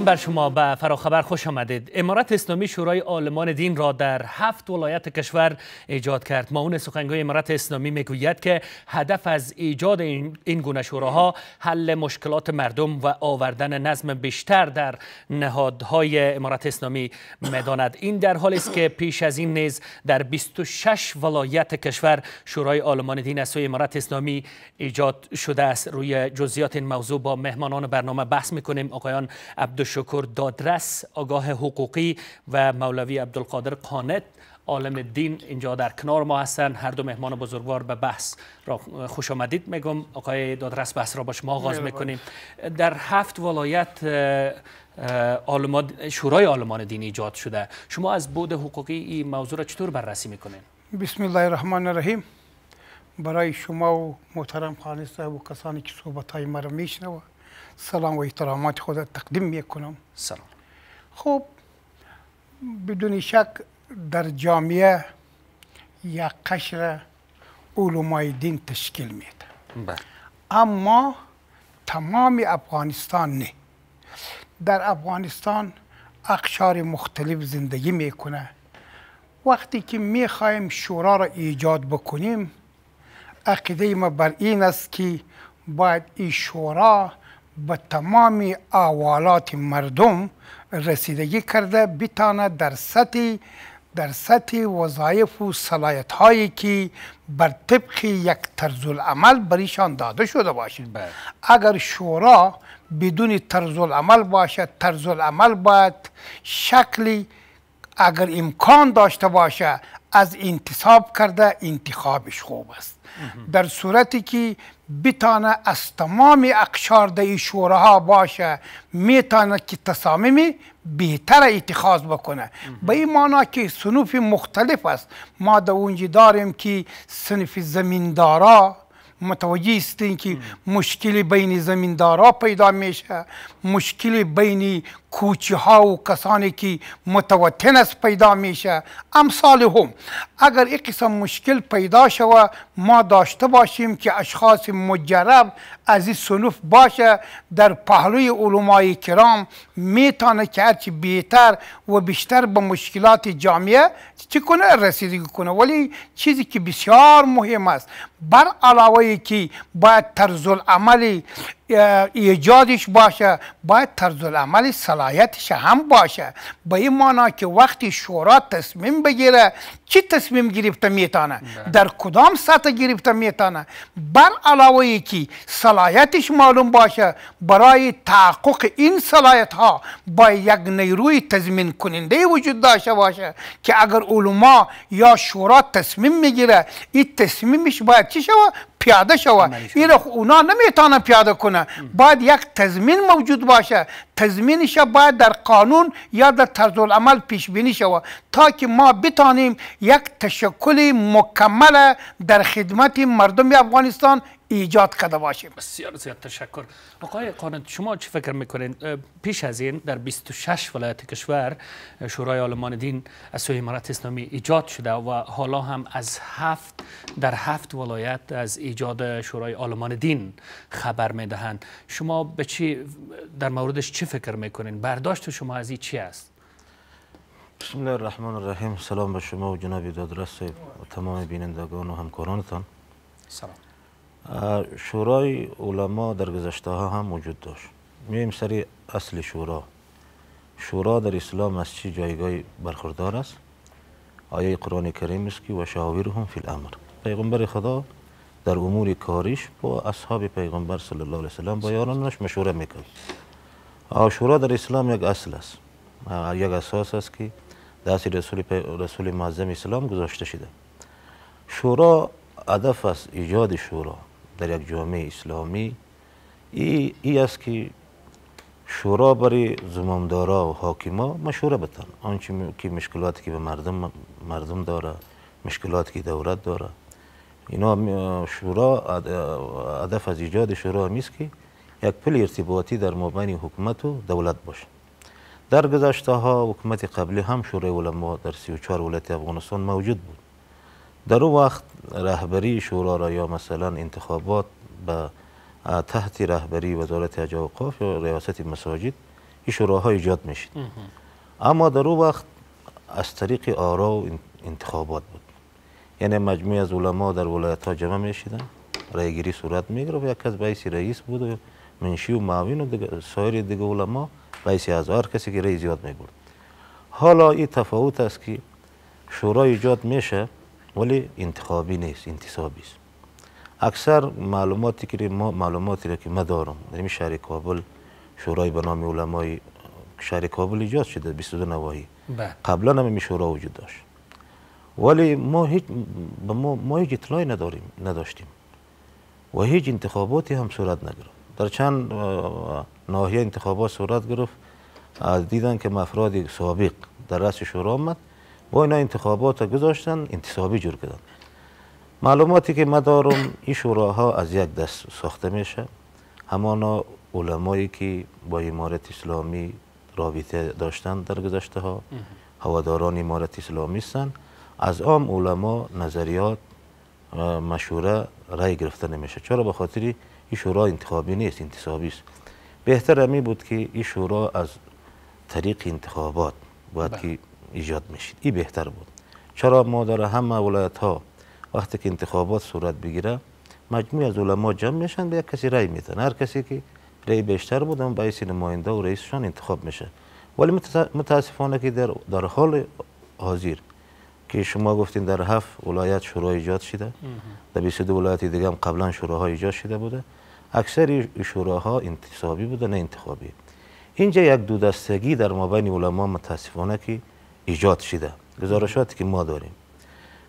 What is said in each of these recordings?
سلام شما به فراخبر خوش آمدید امارت اسلامی شورای آلمان دین را در هفت ولایت کشور ایجاد کرد معاون سخنگوی امارت اسلامی میگوید که هدف از ایجاد این گونه شوراها حل مشکلات مردم و آوردن نظم بیشتر در نهادهای امارت اسلامی میداند این در حالی است که پیش از این نیز در 26 ولایت کشور شورای آلمان دین از سوی امارت اسلامی ایجاد شده است روی جزئیات این موضوع با مهمانان برنامه بحث میکنیم آقایان عبد شکر دادرس آگاه حقوقی و مولوی عبدالقادر قانت عالم دین اینجا در کنار ما هستن هر دو مهمان بزرگوار به بحث را خوش آمدید میگم آقای دادرس بحث را با شما آغاز میکنیم در هفت ولایت آلمان شورای آلمان دینی ایجاد شده شما از بود حقوقی این موضوع را چطور بررسی میکنین بسم الله الرحمن الرحیم برای شما و محترم خانه صاحب و کسانی که صحبت های مرا سلام و احترامات خود تقدیم می کنم سلام خب بدون شک در جامعه یا قشر علمای دین تشکیل میده بله. اما تمام افغانستان نه در افغانستان اقشار مختلف زندگی میکنه وقتی که میخوایم شورا را ایجاد بکنیم عقیده ما بر این است که باید این شورا به تمام اوالات مردم رسیدگی کرده بیتانه در سطح در سطح وظایف و صلاحیت هایی که بر طبق یک طرز عمل بریشان داده شده باشد بله. اگر شورا بدون طرز عمل باشد طرز عمل باید شکلی اگر امکان داشته باشد از انتصاب کرده انتخابش خوب است در صورتی که بتانه از تمام اقشار در ها باشه میتانه که تصامیم بهتر اتخاذ بکنه به این معنا که سنوف مختلف است ما در دا داریم که صنف زمیندارا متوجه استین که مشکلی بین زمیندارا پیدا میشه مشکلی بین کوچه ها و کسانی که متوطن است پیدا میشه امثال هم اگر این قسم مشکل پیدا شوه ما داشته باشیم که اشخاص مجرب از این صنوف باشه در پهلوی علمای کرام میتانه که هرچی بیتر و بیشتر به مشکلات جامعه کنه رسیدگی کنه ولی چیزی که بسیار مهم است بر علاوه که باید طرز عملی ایجادش باشه باید طرز العمل صلاحیتش هم باشه به این معنا که وقتی شورا تصمیم بگیره چی تصمیم گرفته میتانه بله. در کدام سطح گرفته میتانه بر علاوه که صلاحیتش معلوم باشه برای تحقق این صلاحیت ها با یک نیروی تضمین کننده وجود داشته باشه که اگر علما یا شورا تصمیم میگیره این تصمیمش باید چی شوه پیاده شوه ایره اونا نمیتونه پیاده کنه باید یک تضمین موجود باشه تضمینش باید در قانون یا در طرز العمل پیش بینی شوه تا که ما بتانیم یک تشکل مکمله در خدمت مردم افغانستان ایجاد کرده باشیم بسیار زیاد تشکر آقای قانت شما چی فکر میکنین پیش از این در 26 ولایت کشور شورای آلمان دین از سوی امارت اسلامی ایجاد شده و حالا هم از هفت در هفت ولایت از ایجاد شورای آلمان دین خبر میدهند شما به چی در موردش چی فکر میکنین برداشت شما از این چی است بسم الله الرحمن الرحیم سلام به شما و جناب دادرس و تمام بینندگان و همکارانتان سلام شورای علما در گذشته ها هم وجود داشت میایم سری اصل شورا شورا در اسلام از چی جایگاه برخوردار است آیه قرآن کریم است که و شاورهم فی الامر پیغمبر خدا در امور کاریش با اصحاب پیغمبر صلی الله علیه وسلم با یارانش مشوره میکرد شورا در اسلام یک اصل است یک اساس است که دست رسول پی... رسول معظم اسلام گذاشته شده شورا هدف از ایجاد شورا در یک جامعه اسلامی ای, است که شورا برای زمامدارا و حاکما مشوره بتن آنچه که مشکلاتی که به مردم مردم داره مشکلاتی که دولت داره اینا شورا هدف از ایجاد شورا میست که یک پل ارتباطی در مابین حکومت و دولت باشه در گذشته ها حکومت قبلی هم شورای علما در 34 ولایت افغانستان موجود بود در اون وقت رهبری شورا را یا مثلا انتخابات به تحت رهبری وزارت اجا اوقاف یا ریاست مساجد این شوراها ایجاد میشید اما در اون وقت از طریق آرا و انتخابات بود یعنی مجموعه از علما در ولایت ها جمع میشیدن رایگیری صورت میگرفت یک کس رئیس رئیس بود و منشی و معاون و سایر دیگه علما رئیس از هر کسی که رئیس یاد میبرد حالا این تفاوت است که شورا ایجاد میشه ولی انتخابی نیست انتصابی است اکثر معلوماتی که ما معلوماتی را که ما دارم در یعنی شهر کابل شورای به نام علمای شهر کابل ایجاد شده 22 نواحی بله. قبلا هم این شورا وجود داشت ولی ما هیچ به ما, ما هیچ اطلاعی نداریم نداشتیم و هیچ انتخاباتی هم صورت نگرفت در چند ناحیه انتخابات صورت گرفت دیدن که مفرادی سابق در رأس شورا آمد و اینا انتخابات گذاشتن انتصابی جور کردن معلوماتی که ما دارم این شوراها از یک دست ساخته میشه همانا علمایی که با امارت اسلامی رابطه داشتن در گذشته ها هواداران امارت اسلامی هستند از آم علما نظریات مشوره رای گرفته نمیشه چرا به خاطر این شورا انتخابی نیست انتصابی است بهتر می بود که این شورا از طریق انتخابات باید بله. که ایجاد میشید این بهتر بود چرا ما در همه ولایت ها وقتی که انتخابات صورت بگیره مجموعی از علما جمع میشن به یک کسی رای میدن هر کسی که رای بیشتر بود اون رئیس نماینده و رئیسشان انتخاب میشه ولی متاسفانه که در, در حال حاضر که شما گفتین در هفت ولایت شورا ایجاد شده در 22 ولایت دیگه هم قبلا شوراها ایجاد شده بوده اکثر شوراها انتصابی بوده نه انتخابی اینجا یک دو دستگی در مابین علما متاسفانه که ایجاد شده گزارشاتی که ما داریم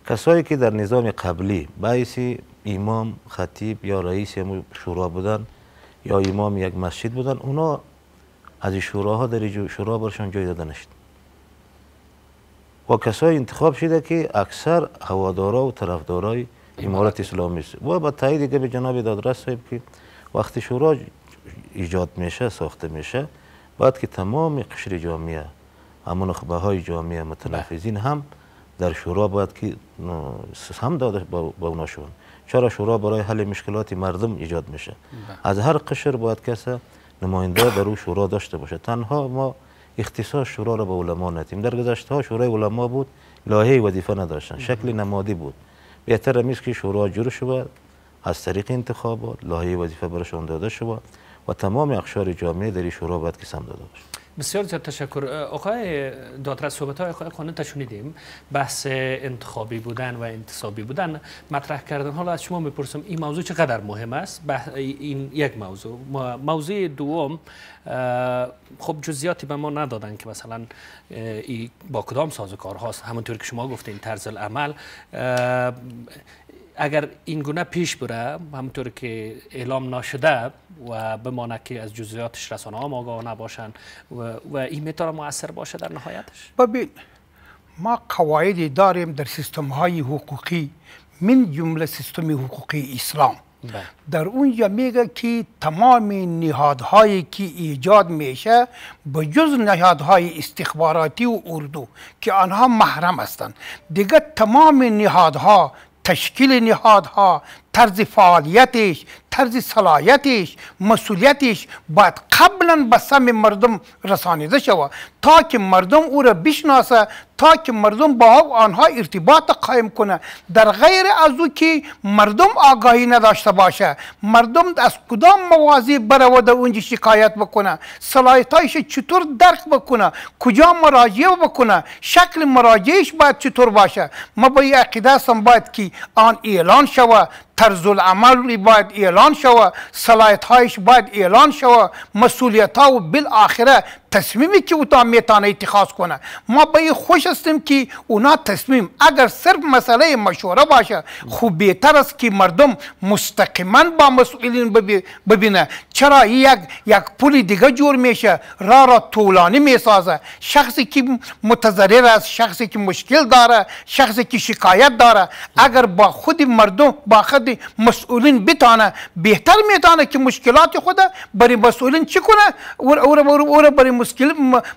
کسایی که در نظام قبلی باعث امام خطیب یا رئیس شورا بودن یا امام یک مسجد بودن اونا از شوراها در شورا برشان جای داده نشد و کسایی انتخاب شده که اکثر هوادارا و طرفدارای امارت اسلامی است و با تایید به جناب دادرس صاحب که وقتی شورا ایجاد میشه ساخته میشه بعد که تمام قشر جامعه اما نخبه های جامعه متنفذین هم در شورا باید که هم داده با اونا شون چرا شورا برای حل مشکلات مردم ایجاد میشه بله. از هر قشر باید کسی نماینده در او شورا داشته باشه تنها ما اختصاص شورا را به علما ندیم در گذشته ها شورای علما بود لاهی وظیفه نداشتن بله. شکل نمادی بود بهتر می که شورا جور شود از طریق انتخابات لاهی وظیفه برشان داده شود و تمام اقشار جامعه در شورا باید که سم داده باشه بسیار زیاد تشکر آقای دادرس صحبت های آقای تشونیدیم بحث انتخابی بودن و انتصابی بودن مطرح کردن حالا از شما میپرسم این موضوع چقدر مهم است این یک موضوع موضوع دوم خب جزیاتی به ما ندادن که مثلا با کدام سازوکار هاست همونطور که شما گفتین طرز العمل اگر این گونه پیش بره همونطور که اعلام نشده و بمانه که از جزئیاتش رسانه ها آگاه نباشن و, و این میتونه موثر باشه در نهایتش ببین ما قواعدی داریم در سیستم های حقوقی من جمله سیستم حقوقی اسلام بله. در اونجا میگه که تمام نهادهایی که ایجاد میشه به جز نهادهای استخباراتی و اردو که آنها محرم هستند دیگه تمام نهادها تشکیل نهادها طرز فعالیتش طرز صلاحیتش مسئولیتش باید قبلا به سم مردم رسانیده شو تا که مردم او را بشناسه تا که مردم با آنها ارتباط قایم کنه در غیر از او که مردم آگاهی نداشته باشه مردم از کدام موازی برود اونجا شکایت بکنه صلاحیتایش چطور درک بکنه کجا مراجعه بکنه شکل مراجعهش باید چطور باشه ما با عقیده باید که آن اعلان شوه طرز العمل باید اعلان شوه صلاحیت هایش باید اعلان شوه مسئولیت ها و بالاخره تصمیمی که تا میتانه اتخاذ کنه ما به این خوش هستیم که اونا تصمیم اگر صرف مسئله مشوره باشه خوب بهتر است که مردم مستقیما با مسئولین ببینه چرا یک یک پول دیگه جور میشه را را طولانی میسازه شخصی که متضرر است شخصی که مشکل داره شخصی که شکایت داره اگر با خود مردم با خود مسئولین بتانه بهتر میتانه که مشکلات خود برای مسئولین چی کنه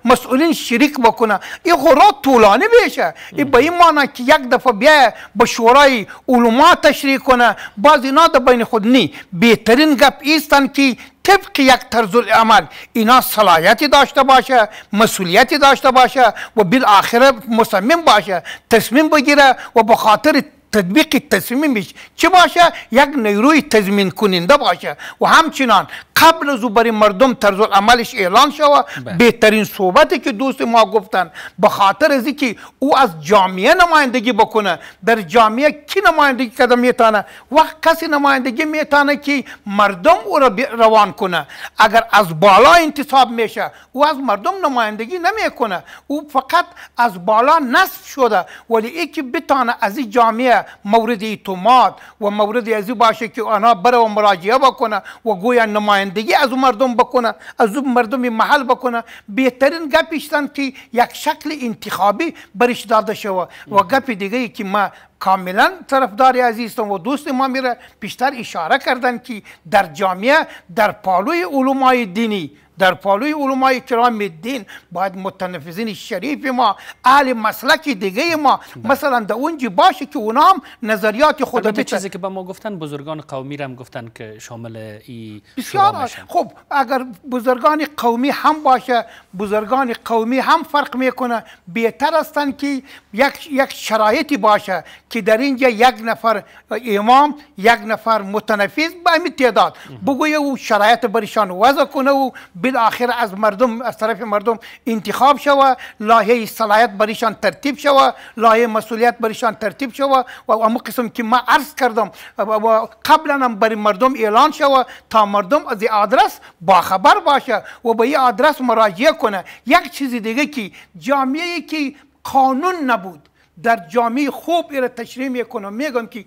مسئولین شریک بکنه این خو طولانی میشه این به این معنی که یک دفعه بیا به شورای علما تشریح کنه باز اینا د بین خود نی بهترین گپ ایستن که طبق یک طرز عمل. اینا صلاحیتی داشته باشه مسئولیتی داشته باشه و بالاخره مصمم باشه تصمیم بگیره و به خاطر tedbik teslimimiş. چه باشه؟ یک نیروی تضمین کننده باشه و همچنان قبل از برای مردم طرز عملش اعلان شوه بهترین صحبتی که دوست ما گفتن به خاطر از که او از جامعه نمایندگی بکنه در جامعه کی نمایندگی کرده میتانه وقت کسی نمایندگی میتانه که مردم او را روان کنه اگر از بالا انتصاب میشه او از مردم نمایندگی نمیکنه او فقط از بالا نصف شده ولی ای که بتانه از این جامعه موردی تومات و موردی ازی باشه که آنها برای مراجعه بکنه و گویا نمایندگی از او مردم بکنه از او مردم محل بکنه بهترین گپیشتن که یک شکل انتخابی برش داده شوه و گپ دیگه که ما کاملا طرفدار عزیزم و دوست ما میره بیشتر اشاره کردن که در جامعه در پالوی علومای دینی در پالوی علمای کرام دین باید متنفذین شریف ما اهل مسلک دیگه ما بله. مثلا در اونجا باشه که اونام نظریات خود البته چیزی که به ما گفتن بزرگان قومی هم گفتن که شامل ای بسیار خب اگر بزرگان قومی هم باشه بزرگان قومی هم فرق میکنه بهتر هستن که یک یک شرایطی باشه که در اینجا یک نفر امام یک نفر متنفذ به تعداد بگوی او شرایط برشان وضع کنه و بالاخره از مردم از طرف مردم انتخاب شوه لایه صلاحیت بریشان ترتیب شوه لایه مسئولیت برشان ترتیب شوه و اما قسم که ما عرض کردم و قبلا هم برای مردم اعلان شوه تا مردم از آدرس باخبر باشه و به این آدرس مراجعه کنه یک چیز دیگه که جامعه که قانون نبود در جامعه خوب ایره تشریح میکنم میگم که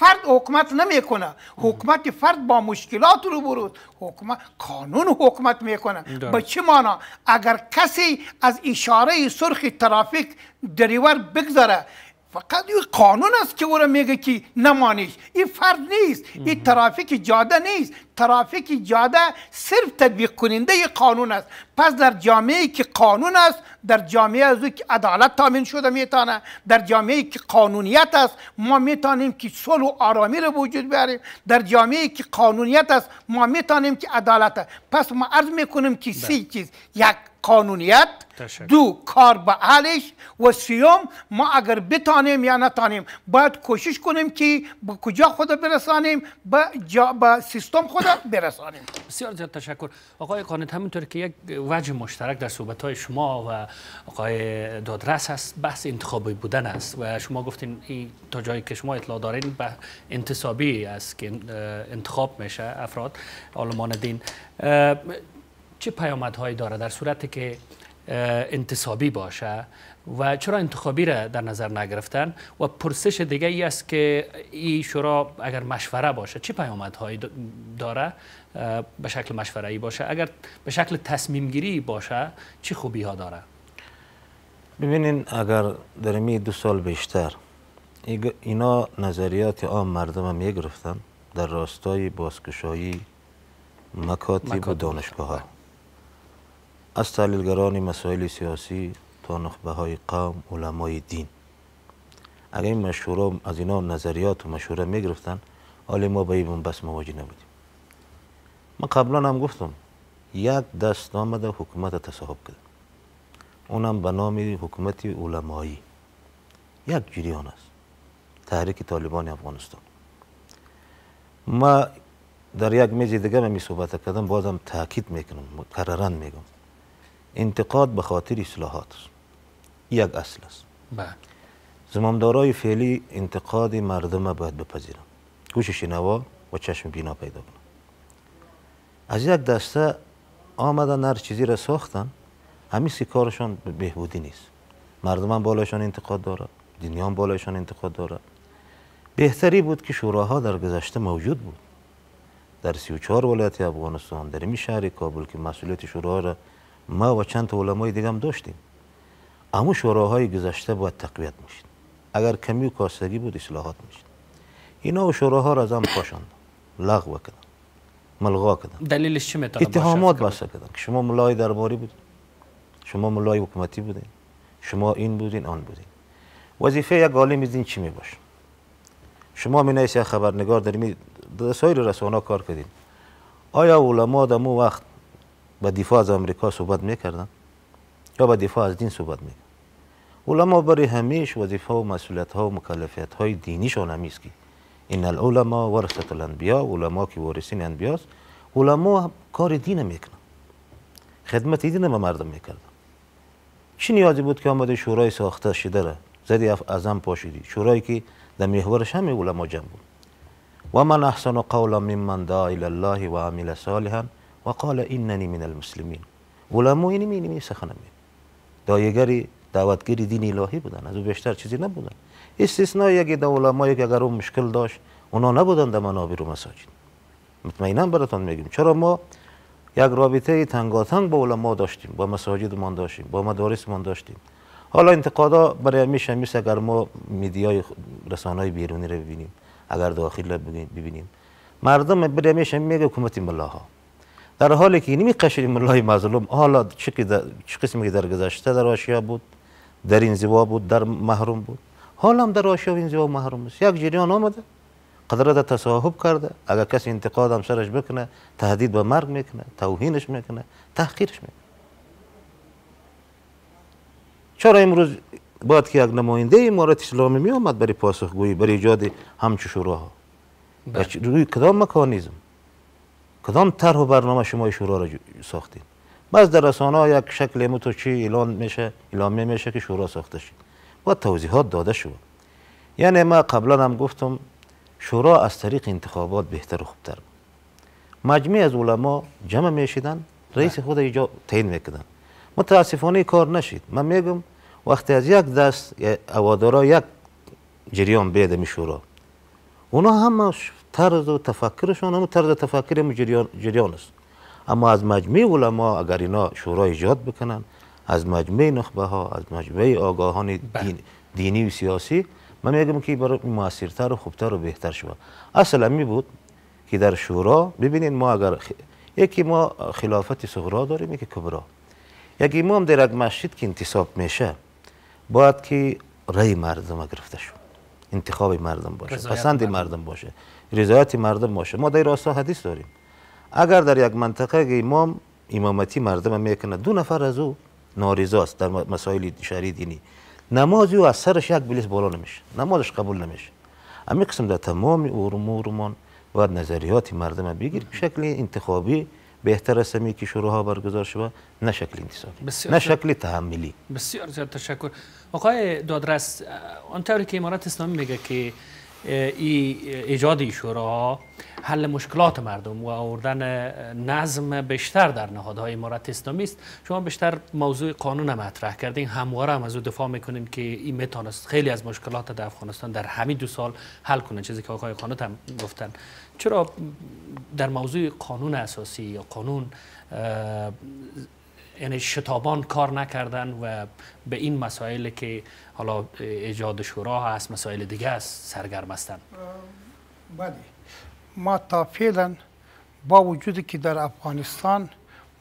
فرد حکمت نمیکنه حکمت فرد با مشکلات رو برود حکمت قانون حکمت میکنه به چه مانا اگر کسی از اشاره سرخ ترافیک دریور بگذاره فقط یه قانون است که او را میگه که نمانیش این فرد نیست این ترافیک جاده نیست ترافیک جاده صرف تدبیق کننده قانون است پس در جامعه که قانون است در جامعه از که عدالت تامین شده میتانه در جامعه که قانونیت است ما میتانیم که صلح و آرامی رو وجود بیاریم در جامعه که قانونیت است ما میتانیم که عدالت است پس ما عرض میکنیم که بله. سی چیز یک قانونیت دو کار به اهلش و سیوم ما اگر بتانیم یا نتانیم باید کوشش کنیم که به کجا خود برسانیم به سیستم خود برسانیم بسیار زیاد تشکر آقای قانت همینطور که یک وجه مشترک در صحبت های شما و آقای دادرس است بحث انتخابی بودن است و شما گفتین تا جایی که شما اطلاع دارین به انتصابی است که انتخاب میشه افراد آلمان دین چه پیامدهایی داره در صورتی که انتصابی باشه و چرا انتخابی را در نظر نگرفتن و پرسش دیگه ای است که این شورا اگر مشوره باشه چه پیامدهایی داره به شکل مشوره ای باشه اگر به شکل تصمیم گیری باشه چه خوبی ها داره ببینین اگر در می دو سال بیشتر اینا نظریات عام مردم هم گرفتن در راستای بازکشایی مکاتب و دانشگاه ها از تحلیلگران مسائل سیاسی تا نخبه های قوم علمای دین اگر این مشوره از اینا نظریات و مشوره میگرفتن حال ما به این بس مواجه نبودیم من قبلا هم گفتم یک دست آمده حکومت تصاحب کرد اونم به نام حکومت علمایی یک جریان است تحریک طالبان افغانستان ما در یک میز دیگه می صحبت کردم بازم تاکید میکنم مکررن میگم انتقاد به خاطر اصلاحات است یک اصل است بله. زمامدارای فعلی انتقاد مردم باید بپذیرم گوش شنوا و چشم بینا پیدا کنم از یک دسته آمدن هر چیزی را ساختن همین کارشان بهبودی نیست مردم هم بالایشان انتقاد داره دنیا هم بالایشان انتقاد داره بهتری بود که شوراها در گذشته موجود بود در 34 ولایت افغانستان در این شهر کابل که مسئولیت شوراها را ما و چند علمای دیگه هم داشتیم امو شوراهای گذشته باید تقویت میشد اگر کمی و کاستگی بود اصلاحات میشد اینا و شوراها را از هم پاشند لغو کردن ملغا کردن دلیلش چی میتونه اتهامات بسته کردن شما ملای درباری بود شما ملای حکومتی بودین شما این بودین آن بودین وظیفه یک عالم این چی میباشه شما می نیست خبرنگار در سایر رسانه کار کردین آیا علما در وقت به دفاع از امریکا صحبت میکردن یا به دفاع از دین صحبت میکنه علما برای همیش وظیفه و مسئولیت ها و مکلفیت های شان است که این العلماء ورثت الانبیا علما که وارثین انبیا است علما کار دین میکنن خدمت دین به مردم میکردن چی نیازی بود که آمده شورای ساخته شده را زدی ازم پاشیدی شورایی که در محورش همه علما جمع بود و من احسن قولا ممن دعا الى الله و عمل صالحا و قال اننی من المسلمین علما اینی می سخنه دایگری دعوتگیری دین الهی بودن از او بیشتر چیزی نبودن استثناء یکی دو علمایی که اگر اون مشکل داشت اونا نبودن در منابر رو مساجد مطمئنم براتان میگیم چرا ما یک رابطه تنگاتنگ با علما داشتیم با مساجدمان داشتیم با من داشتیم حالا انتقادا برای میشه میشه اگر ما میدیای رسانه بیرونی رو ببینیم اگر داخل رو ببینیم مردم برای میشه میگه حکومت ملاها در حالی که نمی قشریم ملای مظلوم حالا چه, چه قسمی که در گذشته در آشیا بود در این انزوا بود در محروم بود حالا هم در آشیا و محروم است یک جریان آمده قدرت تصاحب کرده اگر کسی انتقاد هم سرش بکنه تهدید به مرگ میکنه توهینش میکنه تحقیرش میکنه چرا امروز باید که یک نماینده امارت اسلامی می آمد برای پاسخگویی برای ایجاد همچو شوراها بله. یعنی روی کدام مکانیزم کدام طرح و برنامه شما شورا را ساختید بعض در رسانه ها یک شکل تو چی اعلان میشه اعلام میشه که شورا ساخته شد و توضیحات داده شد یعنی ما قبلا هم گفتم شورا از طریق انتخابات بهتر و خوبتر مجمع از علما جمع میشیدن رئیس بله. خود ایجا تعیین میکردن متاسفانه کار نشید من میگم وقتی از یک دست اوادارا یک جریان بیاد می شورا اونا همه طرز و تفکرشان هم طرز تفکر مجریان جریان است اما از مجمع علما اگر اینا شورا ایجاد بکنن از مجمع نخبه ها از مجمع آگاهان بله. دینی و سیاسی من میگم که برای موثرتر و خوبتر و بهتر شود اصلا می بود که در شورا ببینید ما اگر یکی ما خلافت صغرا داریم یکی کبرا یکی امام در یک مسجد که انتصاب میشه باید که رای مردم گرفته شو، انتخاب مردم باشه پسند مردم باشه رضایت مردم باشه ما در راستا حدیث داریم اگر در یک منطقه امام امامتی مردم میکنه دو نفر از او نارضاست در مسائل شهری دینی نماز او از سرش یک بلیس بالا نمیشه نمازش قبول نمیشه همه قسم در تمام امورمان و نظریات مردم بگیر شکل انتخابی بهتر است می که ها برگزار شود نه شکل انتصابی نه شکل تحملی بسیار زیاد تشکر آقای دادرس آنطوری که امارت اسلامی میگه که ای ایجاد ای شوراها حل مشکلات مردم و آوردن نظم بیشتر در نهادهای امارت اسلامی است شما بیشتر موضوع قانون هم مطرح کردین همواره هم از او دفاع میکنین که این میتونست خیلی از مشکلات در افغانستان در همین دو سال حل کنه. چیزی که آقای خانات هم گفتن چرا در موضوع قانون اساسی یا قانون یعنی شتابان کار نکردن و به این مسائل که حالا ایجاد شورا هست مسائل دیگه است سرگرم هستن بله ما تا فعلا با وجود که در افغانستان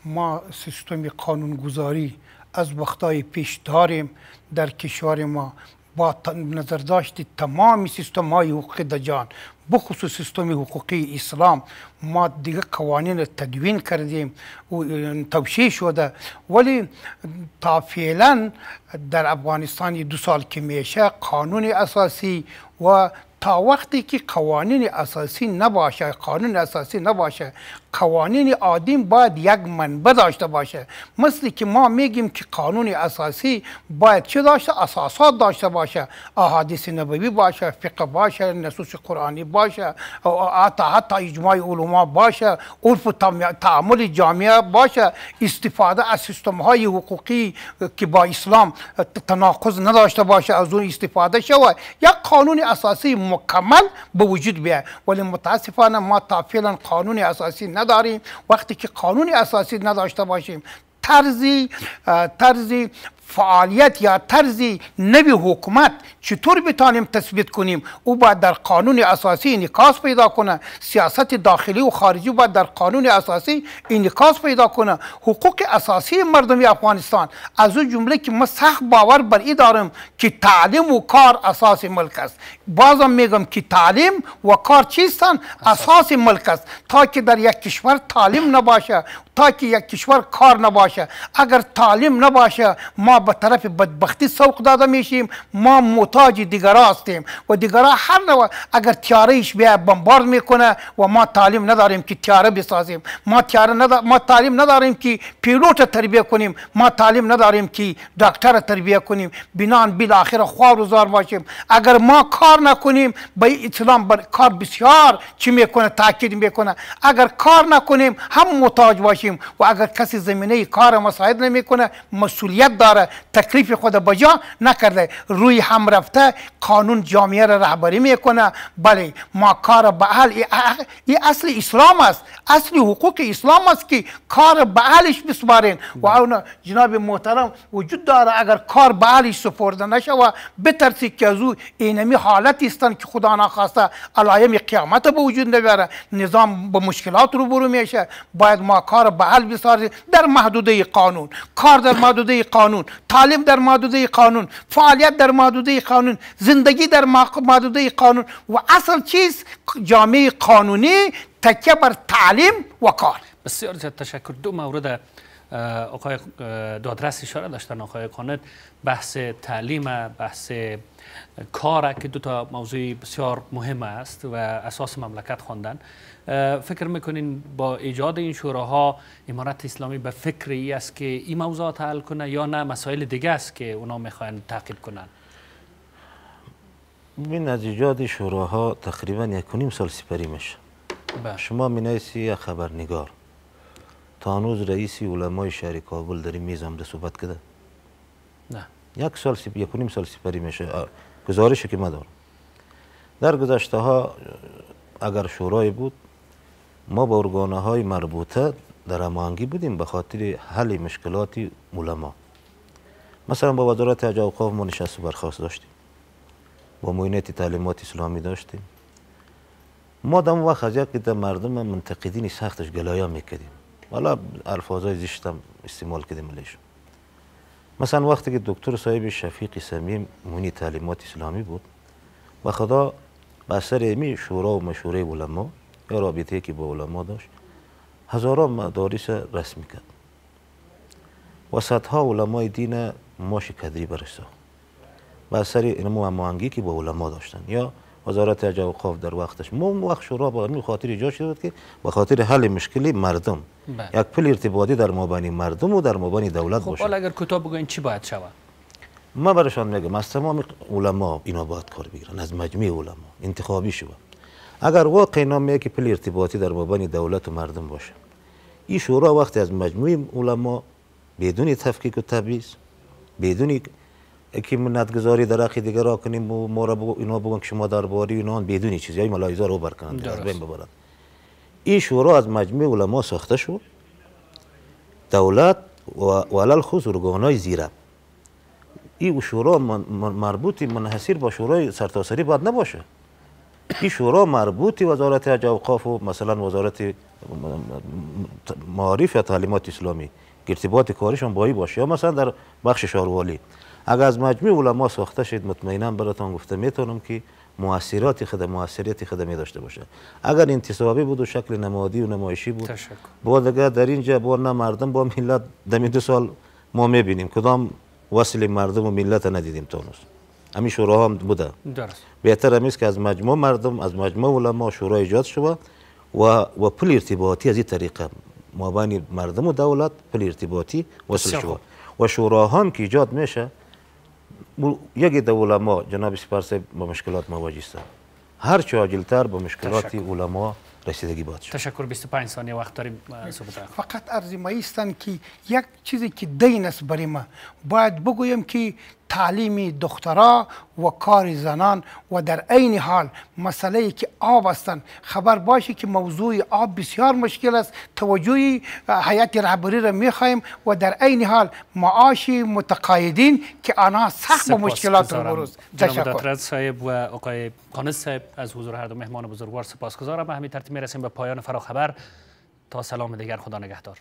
ما سیستم قانونگذاری از وقتای پیش داریم در کشور ما با نظر داشتی تمام سیستم های حقوقی در جان بخصوص سیستم حقوقی اسلام ما دیگه قوانین تدوین کردیم و توشیه شده ولی تا فعلا در افغانستان دو سال که میشه قانون اساسی و تا وقتی که قوانین اساسی نباشه قانون اساسی نباشه قوانین عادیم باید یک منبع داشته باشه مثل که ما میگیم که قانون اساسی باید چه داشته اساسات داشته باشه احادیث نبوی باشه فقه باشه نصوص قرآنی باشه حتی حتی اجماع علما باشه عرف و تعامل جامعه باشه استفاده از سیستم های حقوقی که با اسلام تناقض نداشته باشه از اون استفاده شود یک قانون اساسی مکمل به وجود بیاد ولی متاسفانه ما تا فعلا قانون اساسی نداریم وقتی که قانون اساسی نداشته باشیم طرزی طرزی فعالیت یا طرزی نوی حکومت چطور بتانیم تثبیت کنیم او باید در قانون اساسی انعکاس پیدا کنه سیاست داخلی و خارجی باید در قانون اساسی انعکاس پیدا کنه حقوق اساسی مردم افغانستان از اون جمله که ما سخت باور بر ای دارم که تعلیم و کار اساس ملک است بازم میگم که تعلیم و کار چیستن اساس ملک است تا که در یک کشور تعلیم نباشه تا که یک کشور کار نباشه اگر تعلیم نباشه ما به طرف بدبختی سوق داده میشیم ما محتاج دیگر هستیم و دیگرا هر نوع اگر تیارهش بیا بمبارد میکنه و ما تعلیم نداریم که تیاره بسازیم ما تیاره ما تعلیم نداریم که پیلوت تربیه کنیم ما تعلیم نداریم که دکتر تربیه کنیم بینان بالاخره آخر و زار باشیم اگر ما کار نکنیم به اسلام بر... کار بسیار چی میکنه تاکید میکنه اگر کار نکنیم هم موتاج باشیم و اگر کسی زمینه کار مساعد نمیکنه مسئولیت داره تکلیف خود بجا نکرده روی هم رفته قانون جامعه را رهبری میکنه بله ما کار به اهل این اصل اسلام است اصل حقوق اسلام است که کار به اهلش بسپارین و بله. اون جناب محترم وجود داره اگر کار به اهلش سپرده نشوه بترسی که از او اینمی حالت استن که خدا نخواسته علایم قیامت به وجود نبیاره نظام به مشکلات برو میشه باید ما کار به حل بسازی در محدوده قانون کار در محدوده قانون تعلیم در محدوده قانون فعالیت در محدوده قانون زندگی در محدوده قانون و اصل چیز جامعه قانونی تکیه بر تعلیم و کار بسیار زیاد تشکر دو مورد آقای دادرس اشاره داشتن آقای قانت بحث تعلیم بحث کار که دو تا موضوع بسیار مهم است و اساس مملکت خواندن فکر میکنین با ایجاد این شوراها امارت اسلامی به فکر ای است که این موضوعات حل کنه یا نه مسائل دیگه است که اونا میخواین تعقیب کنن من از ایجاد شوراها تقریبا یک و نیم سال سپری میشه بله. شما منیسی خبرنگار تانوز رئیس علمای شهر کابل در میز صحبت کده نه یک سال سپ... یک و سال سپری میشه گزارشی که ما دارم در گذشته ها اگر شورای بود ما با ارگانه های مربوطه در مانگی بودیم به خاطر حل مشکلات علما مثلا با وزارت حج اوقاف ما نشست و برخواست داشتیم با معینت تعلیمات اسلامی داشتیم ما دم وقت از یک مردم منتقدین سختش گلایا میکردیم والا الفاظای هم استعمال کردیم لیشون مثلا وقتی که دکتر صاحب شفیق سمیم مونی تعلیمات اسلامی بود و خدا به اثر امی شورا و مشوره علما یا رابطه که با علما داشت هزاران مدارس رسمی کرد و صدها علمای دین ماش کدری برش ساخت از سری این موانگی که با علما داشتن یا وزارت عجب خوف در وقتش مو وقت شورا به خاطر جا شده بود که به خاطر حل مشکلی مردم بله. یک پل ارتباطی در مبنی مردم و در مابانی دولت خب باشه حالا اگر کتاب بگوین چی باید شود ما برشان میگم از تمام علما اینا باید کار بگیرن از مجموعه علما انتخابی شود اگر واقع نامیه که پل ارتباطی در مبانی دولت و مردم باشه این شورا وقتی از مجموعی علما بدون تفکیک و تبیز بدون که منتگذاری در حق دیگر را کنیم و ما را بگو اینا بگن که شما درباری اینا بدون چیزی های یعنی ملایزا رو برکنند در بین ببرند این شورا از مجموعه علما ساخته شد دولت و خوز خود های زیره این شورا مربوط منحصیر با شورای سرتاسری باید نباشه این شورا مربوطی وزارت حج و مثلا وزارت معارف یا تعلیمات اسلامی ارتباط کاریشون با باشه یا مثلا در بخش شاروالی اگر از مجموع علما ساخته شد مطمئنا براتان گفته میتونم که موثرات خدا موثریت خدا می داشته باشه اگر انتصابی بود و شکل نمادی و نمایشی بود تشکر. با اگر در اینجا با نه مردم با ملت دمی دو سال ما میبینیم کدام وصل مردم و ملت ندیدیم تونست. امیشوراهام هم بوده درست بهتر است که از مجموع مردم از مجموع علما شورا ایجاد شوه و و پل ارتباطی از این طریقه مابین مردم و دولت پل ارتباطی وصل شوه و هم که ایجاد میشه یکی دو علما جناب سپر با مشکلات مواجه است هر چه عاجلتر به مشکلات علما رسیدگی باد شد تشکر 25 ثانیه وقت داریم صحبت فقط عرض مایستان که یک چیزی که دین است برای ما باید بگویم که تعلیم دخترا و کار زنان و در عین حال مسئله که آب است خبر باشه که موضوع آب بسیار مشکل است توجه حیات رهبری را میخواهیم و در عین حال معاش متقاعدین که آنها سخت با رو بروز تشکر صاحب و آقای قانس صاحب از حضور هر دو مهمان بزرگوار سپاسگزارم همین ترتیب میرسیم به پایان فراخبر تا سلام دیگر خدا نگهدار